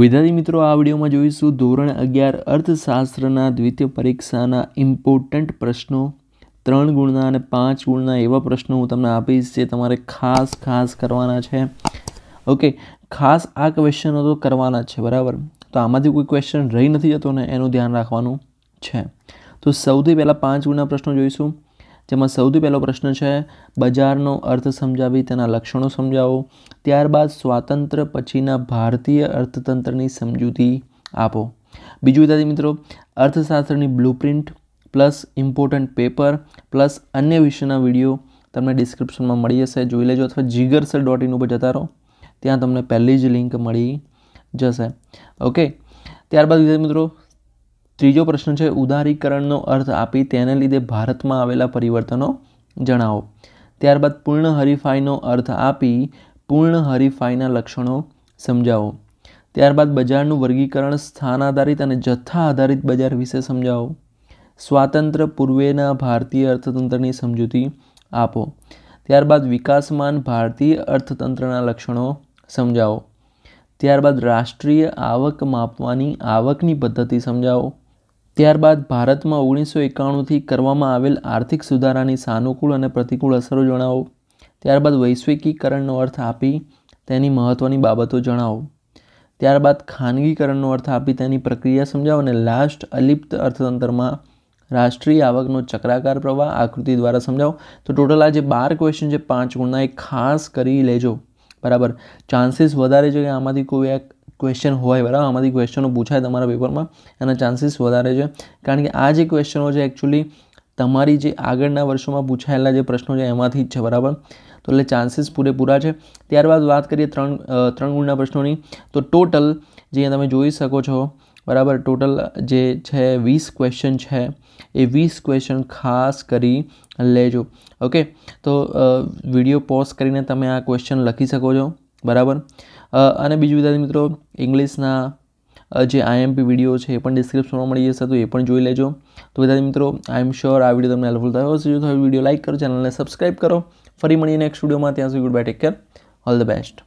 વિદ્યાર્થી મિત્રો આ વિડીયોમાં જોઈશું ધોરણ અગિયાર અર્થશાસ્ત્રના દ્વિતીય પરીક્ષાના ઇમ્પોર્ટન્ટ પ્રશ્નો ત્રણ ગુણના અને પાંચ ગુણના એવા પ્રશ્નો હું તમને આપીશ જે તમારે ખાસ ખાસ કરવાના છે ઓકે ખાસ આ ક્વેશ્ચનો તો કરવાના જ છે બરાબર તો આમાંથી કોઈ ક્વેશ્ચન રહી નથી જતો ને એનું ધ્યાન રાખવાનું છે તો સૌથી પહેલાં પાંચ ગુણના પ્રશ્નો જોઈશું જેમાં સૌથી પહેલો પ્રશ્ન છે બજારનો અર્થ સમજાવી તેના લક્ષણો સમજાવો ત્યારબાદ સ્વાતંત્ર્ય પછીના ભારતીય અર્થતંત્રની સમજૂતી આપો બીજું વિદ્યાર્થી મિત્રો અર્થશાસ્ત્રની blueprint plus important paper plus અન્ય વિષયના વિડીયો તમને ડિસ્ક્રિપ્શનમાં મળી જશે જોઈ લેજો અથવા જીગર સર ડોટ ઇન ઉપર જતા રહો ત્યાં તમને પહેલી જ લિંક મળી જશે ઓકે ત્યારબાદ વિદ્યાર્થી મિત્રો ત્રીજો પ્રશ્ન છે ઉદારીકરણનો અર્થ આપી તેને લીધે ભારતમાં આવેલા પરિવર્તનો જણાવો ત્યારબાદ પૂર્ણ હરીફાઈનો અર્થ આપી પૂર્ણ હરીફાઈના લક્ષણો સમજાવો ત્યારબાદ બજારનું વર્ગીકરણ સ્થાન આધારિત અને જથ્થા આધારિત બજાર વિશે સમજાવો સ્વાતંત્ર્ય પૂર્વેના ભારતીય અર્થતંત્રની સમજૂતી આપો ત્યારબાદ વિકાસમાન ભારતીય અર્થતંત્રના લક્ષણો સમજાવો ત્યારબાદ રાષ્ટ્રીય આવક માપવાની આવકની પદ્ધતિ સમજાવો ત્યારબાદ ભારતમાં ઓગણીસો એકાણુંથી કરવામાં આવેલ આર્થિક સુધારાની સાનુકૂળ અને પ્રતિકૂળ અસરો જણાવો ત્યારબાદ વૈશ્વિકીકરણનો અર્થ આપી તેની મહત્ત્વની બાબતો જણાવો ત્યારબાદ ખાનગીકરણનો અર્થ આપી તેની પ્રક્રિયા સમજાવો અને લાસ્ટ અલિપ્ત અર્થતંત્રમાં રાષ્ટ્રીય આવકનો ચક્રાકાર પ્રવાહ આકૃતિ દ્વારા સમજાવો તો ટોટલ આ જે બાર ક્વેશ્ચન છે પાંચ ગુણના એ ખાસ કરી લેજો બરાબર ચાન્સીસ વધારે છે કે આમાંથી કોઈ એક ક્વેશ્ચન હોય બરાબર આમાંથી ક્વેશ્ચનો પૂછાય તમારા પેપરમાં એના ચાન્સીસ વધારે છે કારણ કે આ જે ક્વેશ્ચનો છે એકચ્યુઅલી તમારી જે આગળના વર્ષોમાં પૂછાયેલા જે પ્રશ્નો છે એમાંથી જ છે બરાબર તો એટલે ચાન્સીસ પૂરેપૂરા છે ત્યારબાદ વાત કરીએ ત્રણ ત્રણ ગુણના પ્રશ્નોની તો ટોટલ જે તમે જોઈ શકો છો બરાબર ટોટલ જે છે વીસ ક્વેશ્ચન છે એ વીસ ક્વેશ્ચન ખાસ કરી લેજો ઓકે તો વિડીયો પોઝ કરીને તમે આ ક્વેશ્ચન લખી શકો છો બરાબર અને બીજું વિદ્યાર્થી મિત્રો ઇંગ્લિશના જે આઈએમપી વિડીયો છે એ પણ ડિસ્ક્રિપ્શનમાં મળી જશે તો એ પણ જોઈ લેજો તો બધા મિત્રો આઈ એમ શ્યોર આ વિડીયો તમને હેલ્પફુલ થયો હશે જો થયો વિડીયો લાઇક કરો ચેનલને સબસ્ક્રાઈબ કરો ફરી મળીએ નેક્સ્ટ વિડીયોમાં ત્યાં સુધી goodbye take care all the best